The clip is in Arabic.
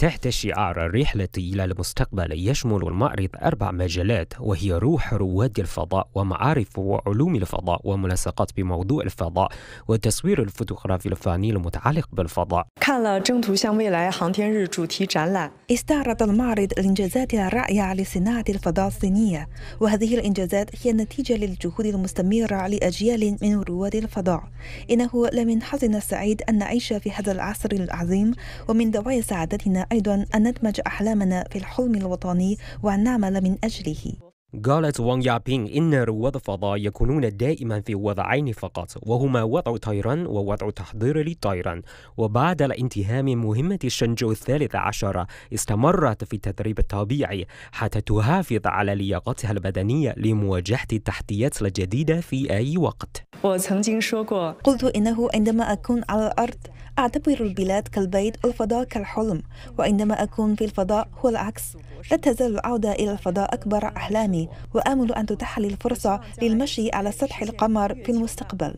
تحت شعار الرحلة إلى المستقبل يشمل المعرض أربع مجالات وهي روح رواد الفضاء ومعارف وعلوم الفضاء وملاصقات بموضوع الفضاء وتصوير الفوتوغرافي الفني المتعلق بالفضاء استعرض المعرض الإنجازات الرائعة لصناعة الفضاء الصينية وهذه الإنجازات هي نتيجة للجهود المستمرة لأجيال من رواد الفضاء إنه لمن حظنا السعيد أن نعيش في هذا العصر العظيم ومن دواعي سعادتنا أيضا أن ندمج أحلامنا في الحلم الوطني وأن نعمل من أجله قالت يا يابينغ إن رواد الفضاء يكونون دائما في وضعين فقط وهما وضع طيران ووضع تحضير للطيران وبعد الانتهاء من مهمة شنجو الثالث عشر استمرت في التدريب الطبيعي حتى تحافظ على لياقتها البدنية لمواجهة التحديات الجديدة في أي وقت قلت إنه عندما أكون على الأرض أعتبر البلاد كالبيت والفضاء كالحلم وعندما أكون في الفضاء هو العكس لا تزال العودة إلى الفضاء أكبر أحلامي وآمل أن تتاح لي الفرصة للمشي على سطح القمر في المستقبل